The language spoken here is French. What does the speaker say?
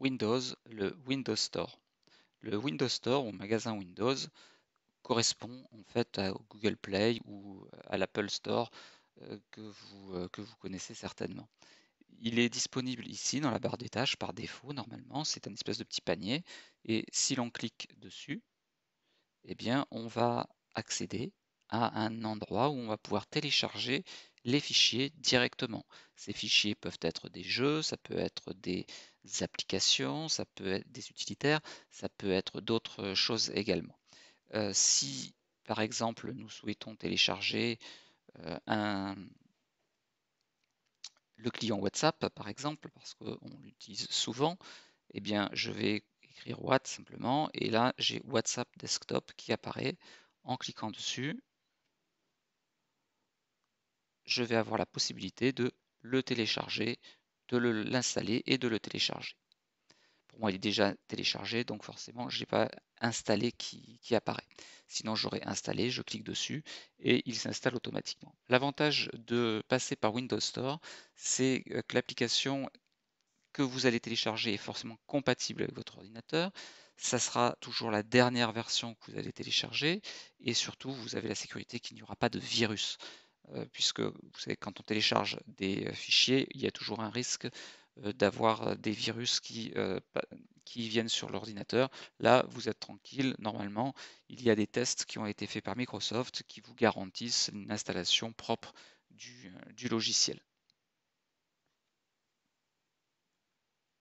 Windows, le Windows Store. Le Windows Store ou magasin Windows correspond en fait au Google Play ou euh, à l'Apple Store euh, que, vous, euh, que vous connaissez certainement. Il est disponible ici dans la barre des tâches par défaut normalement, c'est un espèce de petit panier et si l'on clique dessus, eh bien on va accéder à un endroit où on va pouvoir télécharger les fichiers directement. Ces fichiers peuvent être des jeux, ça peut être des applications, ça peut être des utilitaires, ça peut être d'autres choses également. Euh, si par exemple nous souhaitons télécharger euh, un, le client WhatsApp par exemple, parce qu'on l'utilise souvent, eh bien je vais écrire WhatsApp simplement et là j'ai WhatsApp Desktop qui apparaît en cliquant dessus je vais avoir la possibilité de le télécharger, de l'installer et de le télécharger. Pour moi, il est déjà téléchargé, donc forcément, je n'ai pas installé qui, qui apparaît. Sinon, j'aurais installé, je clique dessus et il s'installe automatiquement. L'avantage de passer par Windows Store, c'est que l'application que vous allez télécharger est forcément compatible avec votre ordinateur. Ça sera toujours la dernière version que vous allez télécharger et surtout, vous avez la sécurité qu'il n'y aura pas de virus. Euh, puisque vous savez, quand on télécharge des euh, fichiers, il y a toujours un risque euh, d'avoir des virus qui, viennent sur l'ordinateur. Là, vous êtes tranquille. Normalement, il y a des tests qui ont été faits par Microsoft qui vous garantissent une installation propre du logiciel.